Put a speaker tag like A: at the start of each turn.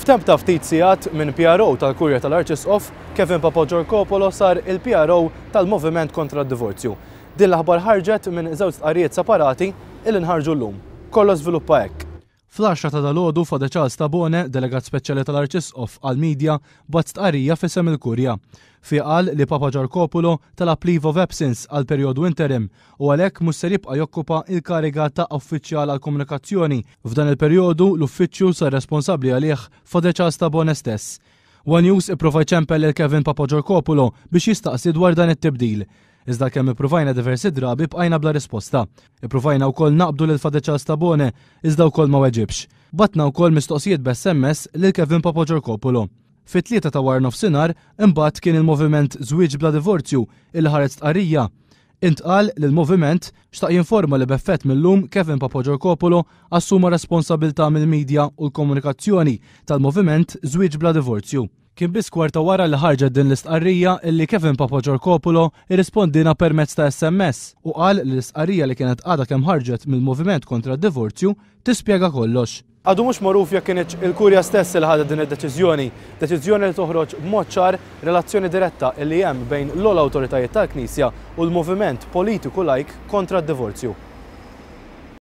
A: F'temp ta' ftit sigħat minn PRO tal-Kurja tal-Arċisqof, Kevin Papagiorkopolo sar il-PRO tal-Moviment kontra d-Divorzju. Din l-aħbar ħarġet minn żewġ tqarijiet separati il-inħarġu l-lum. Kollo żviluppa hekk fl ta' ta' ħodu fada Charles Tabone, delegat speċjali tal-Arċisqof għal-Midja, bat stqarija fisem il-Kurja. Fi qal li Papa Ġarkopulo talab leave of absence għal periodu interim u għalhekk mhux għajokkupa jibqa' jokkupa il-kariga ta' uffiċjal għal komunikazzjoni. F'dan il-perjodu l-uffiċċju sar responsabbli għalih fada Charles Tabone stess. One News ipprova ċempel il-Kevin Papa Ġarkopulo biex jistaqsi dwar dan it-tibdil Iżda kemm ippruvajna diversi drabi bqajna bla risposta. Ippruvajna wkoll naqbdu lil fadeċas tabone, iżda wkoll ma weġibx. Batna wkoll mistoqsijiet b'SMS lil Kevin Papaġorkopulo. Fit-tlieta ta' war nofsinhar imbagħad kien il-moviment Żwieġ bla divorzju il ħareġ tqarrija Intqal li l-moviment xtaq jinforma li beffett mill-lum Kevin Papagiorkopolo assuma responsabilta mill-medja u l-komunikazzjoni tal-moviment Zwiġ bla divorzju. Kien biss kwarta wara li ħarġet din l-istqarrija illi Kevin Papagiorkopolo irrispondina permezz ta' SMS u qal li l-istqarrija li kienet għada kemm ħarġet mill-moviment kontra d-divorzju tispjega kollox. Għadu mux maruf jekk kienet il-kurja stess il ħadet din id-deċiżjoni, deċiżjoni li toħroġ moċċar relazzjoni diretta li hemm bejn l-ol awtoritajiet tal-Knisja u l-moviment politiku lajk kontra d-divorzju.